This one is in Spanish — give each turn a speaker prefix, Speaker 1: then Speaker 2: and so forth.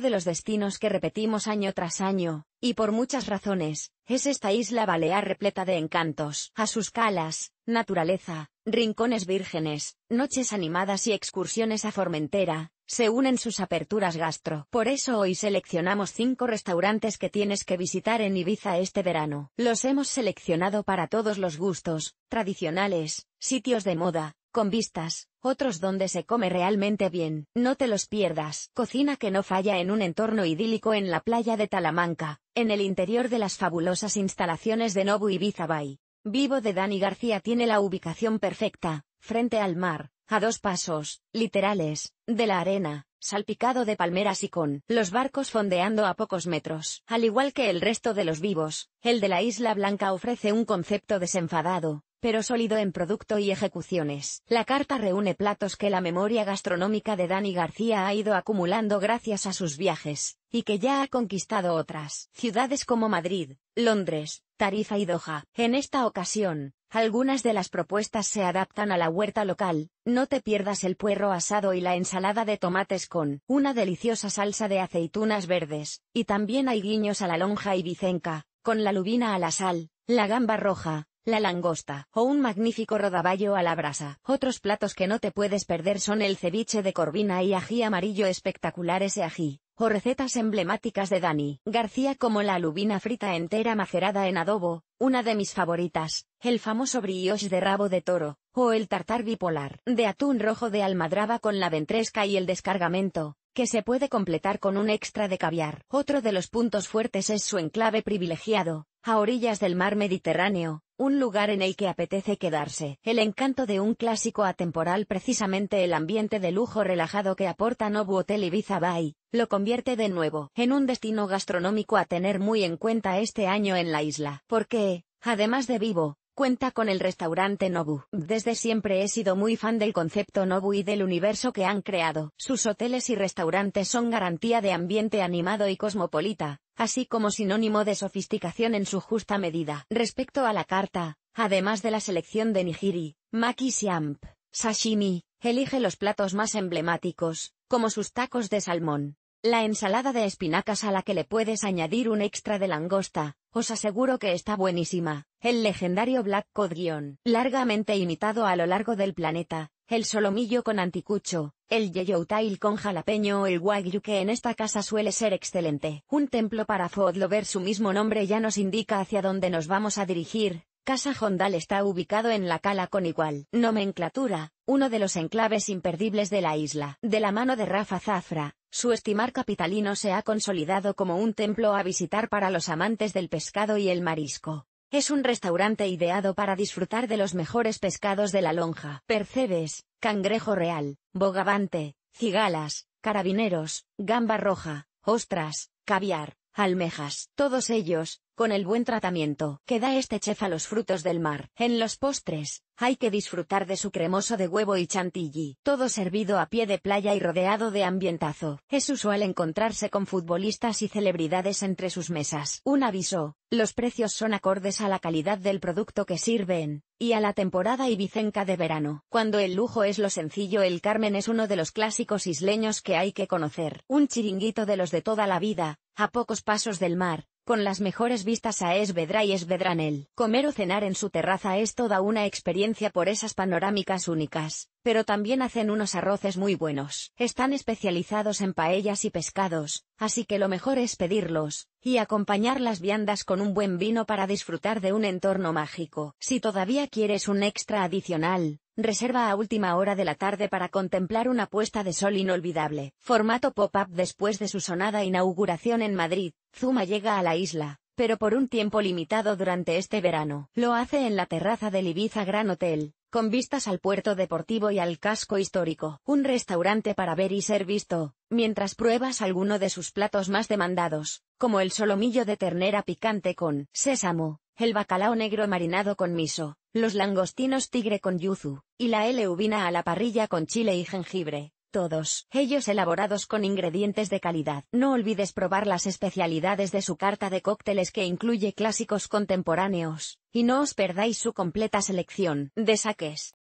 Speaker 1: de los destinos que repetimos año tras año, y por muchas razones, es esta isla balear repleta de encantos, a sus calas, naturaleza, rincones vírgenes, noches animadas y excursiones a Formentera, se unen sus aperturas gastro. Por eso hoy seleccionamos cinco restaurantes que tienes que visitar en Ibiza este verano. Los hemos seleccionado para todos los gustos, tradicionales, sitios de moda, con vistas, otros donde se come realmente bien, no te los pierdas. Cocina que no falla en un entorno idílico en la playa de Talamanca, en el interior de las fabulosas instalaciones de Nobu Ibiza Bay. Vivo de Dani García tiene la ubicación perfecta, frente al mar, a dos pasos, literales, de la arena, salpicado de palmeras y con los barcos fondeando a pocos metros. Al igual que el resto de los vivos, el de la Isla Blanca ofrece un concepto desenfadado, pero sólido en producto y ejecuciones. La carta reúne platos que la memoria gastronómica de Dani García ha ido acumulando gracias a sus viajes, y que ya ha conquistado otras ciudades como Madrid, Londres, Tarifa y Doha. En esta ocasión, algunas de las propuestas se adaptan a la huerta local, no te pierdas el puerro asado y la ensalada de tomates con una deliciosa salsa de aceitunas verdes, y también hay guiños a la lonja y bicenca, con la lubina a la sal, la gamba roja, la langosta, o un magnífico rodaballo a la brasa. Otros platos que no te puedes perder son el ceviche de corvina y ají amarillo espectacular ese ají, o recetas emblemáticas de Dani García como la alubina frita entera macerada en adobo, una de mis favoritas, el famoso brioche de rabo de toro, o el tartar bipolar de atún rojo de almadraba con la ventresca y el descargamento, que se puede completar con un extra de caviar. Otro de los puntos fuertes es su enclave privilegiado, a orillas del mar Mediterráneo, un lugar en el que apetece quedarse. El encanto de un clásico atemporal precisamente el ambiente de lujo relajado que aporta Nobu Hotel Ibiza Bay, lo convierte de nuevo en un destino gastronómico a tener muy en cuenta este año en la isla. Porque, además de vivo, cuenta con el restaurante Nobu. Desde siempre he sido muy fan del concepto Nobu y del universo que han creado. Sus hoteles y restaurantes son garantía de ambiente animado y cosmopolita, así como sinónimo de sofisticación en su justa medida. Respecto a la carta, además de la selección de nigiri, maki siamp, sashimi, elige los platos más emblemáticos, como sus tacos de salmón. La ensalada de espinacas a la que le puedes añadir un extra de langosta, os aseguro que está buenísima. El legendario Black Cod largamente imitado a lo largo del planeta, el solomillo con anticucho, el yeyoutail con jalapeño o el wagyu que en esta casa suele ser excelente. Un templo para food su mismo nombre ya nos indica hacia dónde nos vamos a dirigir. Casa Jondal está ubicado en la cala con igual nomenclatura, uno de los enclaves imperdibles de la isla. De la mano de Rafa Zafra, su estimar capitalino se ha consolidado como un templo a visitar para los amantes del pescado y el marisco. Es un restaurante ideado para disfrutar de los mejores pescados de la lonja. Percebes, cangrejo real, bogavante, cigalas, carabineros, gamba roja, ostras, caviar, almejas. Todos ellos, con el buen tratamiento que da este chef a los frutos del mar, en los postres, hay que disfrutar de su cremoso de huevo y chantilly, todo servido a pie de playa y rodeado de ambientazo. Es usual encontrarse con futbolistas y celebridades entre sus mesas. Un aviso, los precios son acordes a la calidad del producto que sirven, y a la temporada ibicenca de verano. Cuando el lujo es lo sencillo, el Carmen es uno de los clásicos isleños que hay que conocer. Un chiringuito de los de toda la vida, a pocos pasos del mar, con las mejores vistas a Esvedra y Esvedranel. Comer o cenar en su terraza es toda una experiencia por esas panorámicas únicas, pero también hacen unos arroces muy buenos. Están especializados en paellas y pescados, así que lo mejor es pedirlos, y acompañar las viandas con un buen vino para disfrutar de un entorno mágico. Si todavía quieres un extra adicional, Reserva a última hora de la tarde para contemplar una puesta de sol inolvidable. Formato pop-up después de su sonada inauguración en Madrid, Zuma llega a la isla, pero por un tiempo limitado durante este verano. Lo hace en la terraza del Ibiza Gran Hotel, con vistas al puerto deportivo y al casco histórico. Un restaurante para ver y ser visto, mientras pruebas alguno de sus platos más demandados, como el solomillo de ternera picante con sésamo, el bacalao negro marinado con miso, los langostinos tigre con yuzu, y la L-Uvina a la parrilla con chile y jengibre, todos ellos elaborados con ingredientes de calidad. No olvides probar las especialidades de su carta de cócteles que incluye clásicos contemporáneos, y no os perdáis su completa selección de saques.